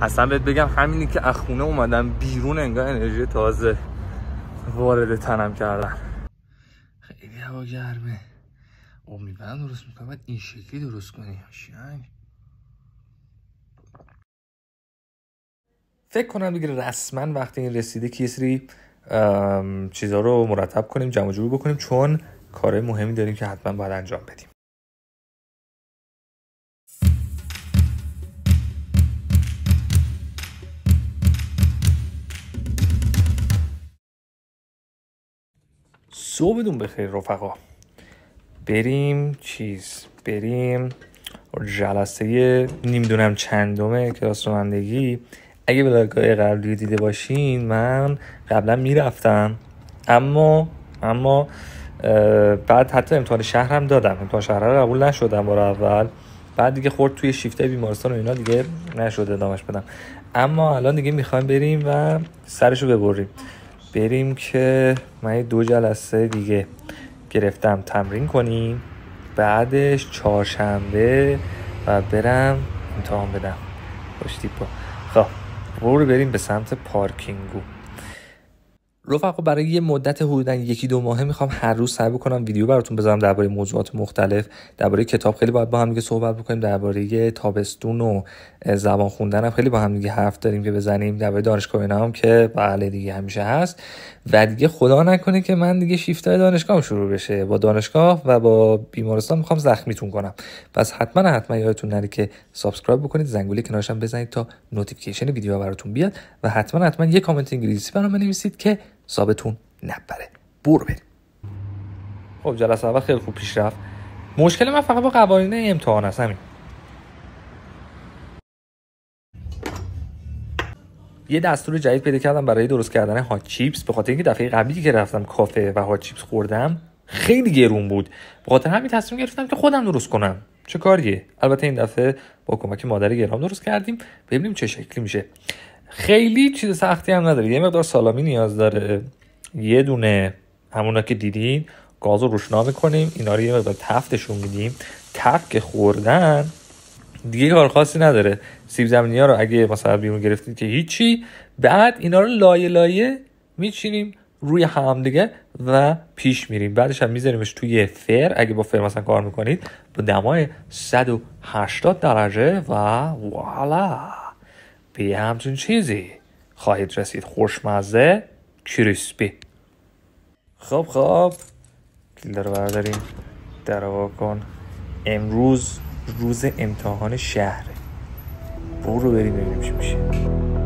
اصلا بهت بگم همینی که اخونه اومدم بیرون انگار انرژی تازه وارد تنم کردن خیلی هوا گرمه امیدوارم درست میکنم باید این شکلی درست کنی فکر کنم دیگه رسما وقتی این رسیده که یه سری چیزها رو مرتب کنیم جمع جور بکنیم چون کار مهمی داریم که حتما باید انجام بدیم بدون بخیر رفقا بریم چیز بریم جلسه نمیدونم چندم کلاس رانندگی اگه بلاگای قبلی دیده باشین من قبلا میرفتم اما اما بعد حتی امتحان شهرم دادم امتحان شهر رو قبول نشدم بار اول بعد دیگه خورد توی شیفته بیمارستان و اینا دیگه نشده دامش بدم اما الان دیگه میخوایم بریم و سرشو ببریم بریم که من دو جلسه دیگه گرفتم تمرین کنیم بعدش چهارشنبه و برم امتحان بدم خوش با خب برو بریم به سمت پارکینگو رفقا خب برای یه مدت حدودا یکی دو ماهه میخوام هر روز سعی بکنم ویدیو براتون بذارم درباره موضوعات مختلف درباره کتاب خیلی باید با هم دیگه صحبت بکنیم درباره تابستون و زبان خوندن هم خیلی با هم دیگه حرف داریم که بزنیم درباره دانشگاه اینا هم که بله دیگه همیشه هست و دیگه خدا نکنه که من دیگه شیفتای دانشگاهم شروع بشه با دانشگاه و با بیمارستان میخوام زخمیتون کنم پس حتما حتما یادتون نره که سابسکرایب بکنید زنگوله کنارشم بزنید تا نوتیفیکیشن ویدیو براتون بیاد و حتما حتما یه کامنت انگلیسی برام بنویسید که سابتون نبره برو بریم خب جلسه اول خیلی خوب پیش رفت مشکل من فقط با قوانین امتحان است همین یه دستور جدید پیدا کردم برای درست کردن هات چیپس به خاطر اینکه دفعه قبلی که رفتم کافه و هات چیپس خوردم خیلی گرون بود به خاطر همین تصمیم گرفتم که خودم درست کنم چه کاریه البته این دفعه با کمک مادر گرام درست کردیم ببینیم چه شکلی میشه خیلی چیز سختی هم نداره یه مقدار سالامی نیاز داره یه دونه همونا که دیدین گاز رو روشنا میکنیم. اینا رو یه مقدار تفتشون میدیم تفت که خوردن دیگه کار خاصی نداره سیب زمینی ها رو اگه مثلا بیرون گرفتید که هیچی بعد اینا رو لایه لایه میچینیم روی هم دیگه و پیش میریم بعدش هم میذاریمش توی فر اگه با فر مثلا کار میکنید با دمای 180 درجه و والا به یه همچین چیزی خواهید رسید خوشمزه کریسپی خب خب کلید رو برداریم در کن امروز روز امتحان شهره برو بریم ببینیم چی میشه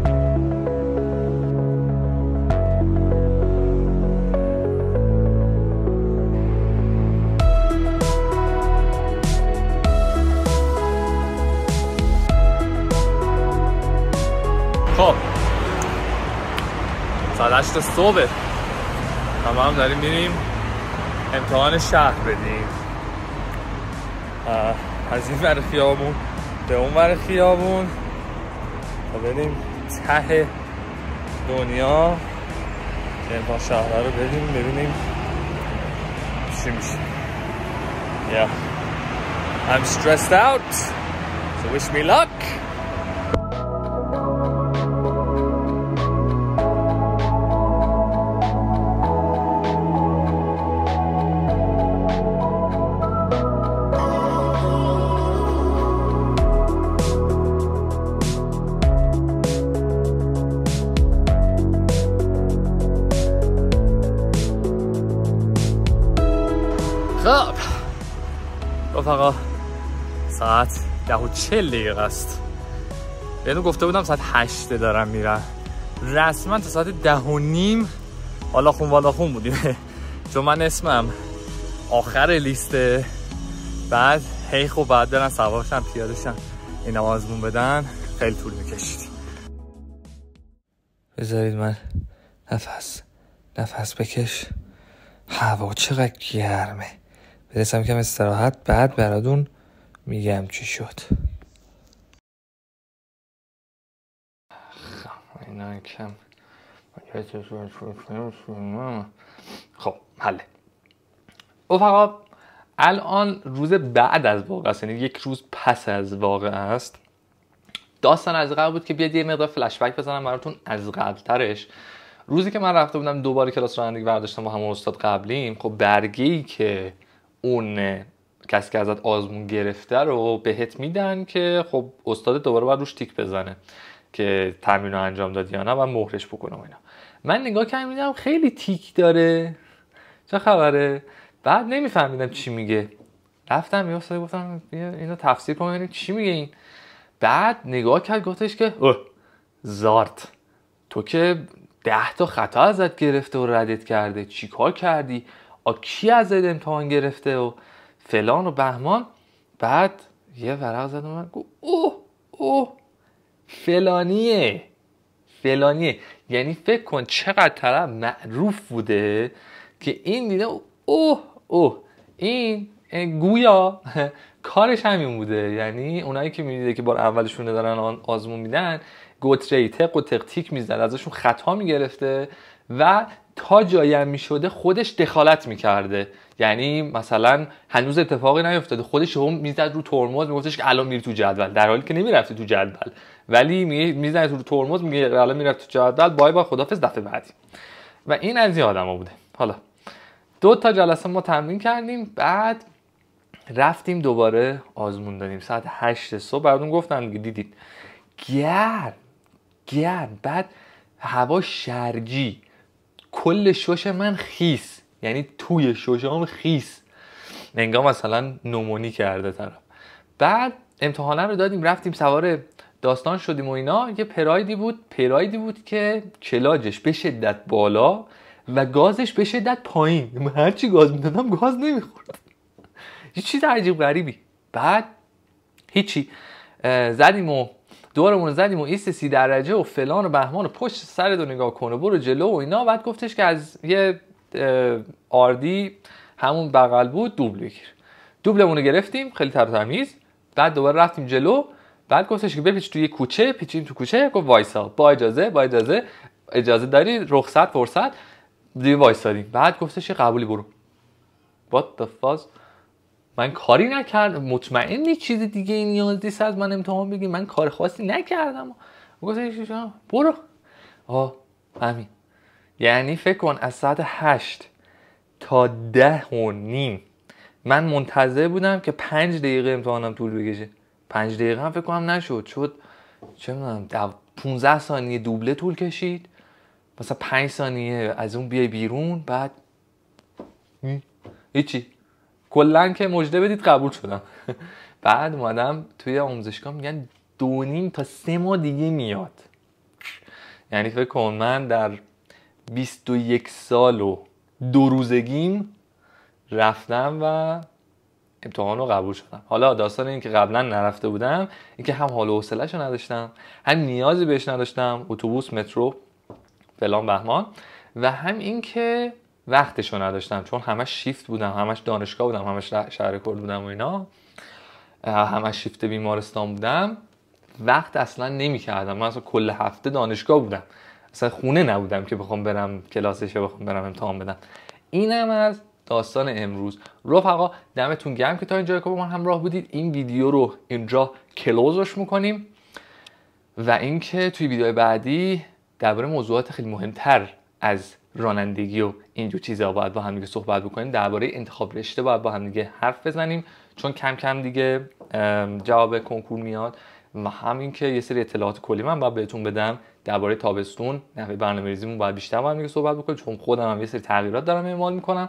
ساعت هشت صبح همه هم داریم میریم امتحان شهر بدیم از این ور خیابون به اون ور خیابون و بریم ته دنیا امتحان شهر رو بدیم ببینیم چی میشه yeah I'm stressed out so wish me luck خب رفقا ساعت ده و چل دقیقه است بهتون گفته بودم ساعت هشته دارم میرم رسما تا ساعت ده و نیم حالا خون والا خون بودیم چون من اسمم آخر لیسته بعد هی خوب بعد دارن سوارشم پیادشم این آزمون بدن خیلی طول میکشید بذارید من نفس نفس بکش هوا چقدر گرمه برسم کم استراحت بعد برادون میگم چی شد خب, خب، حله الان روز بعد از واقع است یعنی یک روز پس از واقع است داستان از قبل بود که بیاد یه مقدار فلش بک بزنم براتون از قبلترش روزی که من رفته بودم دوباره کلاس رانندگی برداشتم با همون استاد قبلیم خب برگی که اون کسی که ازت آزمون گرفته رو بهت میدن که خب استاد دوباره باید روش تیک بزنه که تمرین رو انجام دادی یا نه و مهرش بکنم اینا من نگاه کردم میدم خیلی تیک داره چه خبره بعد نمیفهمیدم چی میگه رفتم یه استاد گفتم اینو تفسیر کن چی میگه این بعد نگاه کرد گفتش که زارت تو که ده تا خطا ازت گرفته و ردت کرده چیکار کردی آ کی از امتحان گرفته و فلان و بهمان بعد یه ورق زد من گفت اوه اوه فلانیه فلانیه یعنی فکر کن چقدر طرف معروف بوده که این دیده اوه اوه این گویا کارش همین بوده یعنی اونایی که میدیده که بار اولشون دارن آزمون میدن تق و تقتیک میزد ازشون خطا میگرفته و تا جایی هم میشده خودش دخالت میکرده یعنی مثلا هنوز اتفاقی نیفتاده خودش هم میزد رو ترمز میگفتش که الان میری تو جدول در حالی که نمیرفتی تو جدول ولی میزنه رو ترمز میگه الان میرفت تو جدول بای بای خدافظ دفعه بعدی و این از این آدما بوده حالا دو تا جلسه ما تمرین کردیم بعد رفتیم دوباره آزمون دادیم ساعت هشت صبح براتون گفتم دیدید گرم گرم بعد هوا شرجی کل شش من خیس یعنی توی ششم خیس انگار مثلا نمونی کرده طرف بعد امتحانه رو دادیم رفتیم سوار داستان شدیم و اینا یه پرایدی بود پرایدی بود که کلاجش به شدت بالا و گازش به شدت پایین هرچی گاز میدادم گاز نمیخورد یه چیز عجیب غریبی بعد هیچی زدیم و دورمون رو زدیم و ایست سی درجه و فلان و بهمان و پشت سر رو نگاه کن و برو جلو و اینا بعد گفتش که از یه آردی همون بغل بود دوبل بگیر دوبلمون رو گرفتیم خیلی تر تمیز بعد دوباره رفتیم جلو بعد گفتش که بپیچ توی کوچه پیچیم تو کوچه گفت وایسا با اجازه با اجازه اجازه داری رخصت فرصت دیگه وایسادیم بعد گفتش که قبولی برو what the من کاری نکردم مطمئنی چیز دیگه این نیاز از من امتحان بگی من کار خواستی نکردم برو آه همین یعنی فکر کن از ساعت هشت تا ده و نیم من منتظر بودم که پنج دقیقه امتحانم طول بکشه پنج دقیقه هم فکر کنم نشد شد چه میدونم 15 ثانیه دوبله طول کشید مثلا 5 ثانیه از اون بیای بیرون بعد هیچی کلا که مجده بدید قبول شدم بعد اومدم توی آموزشگاه میگن دو تا سه ماه دیگه میاد یعنی فکر کن من در 21 سال و دو روزگیم رفتم و امتحان رو قبول شدم حالا داستان این که قبلا نرفته بودم اینکه هم حال و حوصلهش رو نداشتم هم نیازی بهش نداشتم اتوبوس مترو فلان بهمان و هم که رو نداشتم چون همش شیفت بودم همش دانشگاه بودم همش شهر کرد بودم و اینا همش شیفت بیمارستان بودم وقت اصلا نمی کردم من اصلا کل هفته دانشگاه بودم اصلا خونه نبودم که بخوام برم کلاسش بخوام برم امتحان بدم اینم از داستان امروز رفقا دمتون گرم که تا اینجا که با من همراه بودید این ویدیو رو اینجا کلوزش میکنیم و اینکه توی ویدیو بعدی درباره موضوعات خیلی مهمتر از رانندگی و اینجور چیزا باید با هم دیگه صحبت بکنیم درباره انتخاب رشته باید با هم حرف بزنیم چون کم کم دیگه جواب کنکور میاد و همین که یه سری اطلاعات کلی من باید بهتون بدم درباره تابستون نحوه برنامه‌ریزیمون باید بیشتر با هم دیگه صحبت بکنیم چون خودم هم یه سری تغییرات دارم اعمال میکنم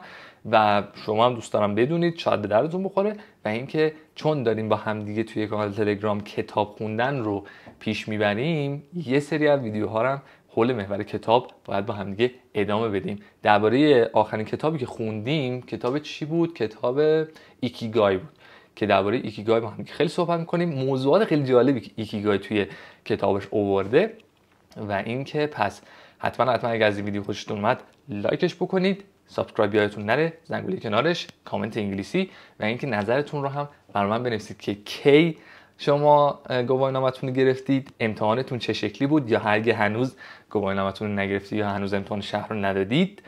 و شما هم دوست دارم بدونید شاید به درتون بخوره و اینکه چون داریم با هم دیگه توی کانال تلگرام کتاب خوندن رو پیش میبریم یه سری از ویدیوها رو حول محور کتاب باید با همدیگه ادامه بدیم درباره آخرین کتابی که خوندیم کتاب چی بود کتاب ایکیگای بود که درباره ایکیگای با هم خیلی صحبت میکنیم موضوعات خیلی جالبی که ایکیگای توی کتابش اوورده و اینکه پس حتما حتما اگر از این ویدیو خوشتون اومد لایکش بکنید سابسکرایب یادتون نره زنگوله کنارش کامنت انگلیسی و اینکه نظرتون رو هم برام من بنویسید که کی شما گواهینامتون رو گرفتید امتحانتون چه شکلی بود یا هرگه هنوز گواهینامتون رو نگرفتید یا هنوز امتحان شهر رو ندادید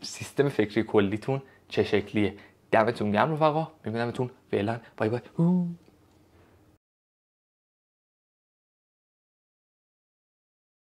سیستم فکری کلیتون چه شکلیه دمتون گرم رفقا میبینمتون فعلا بای بای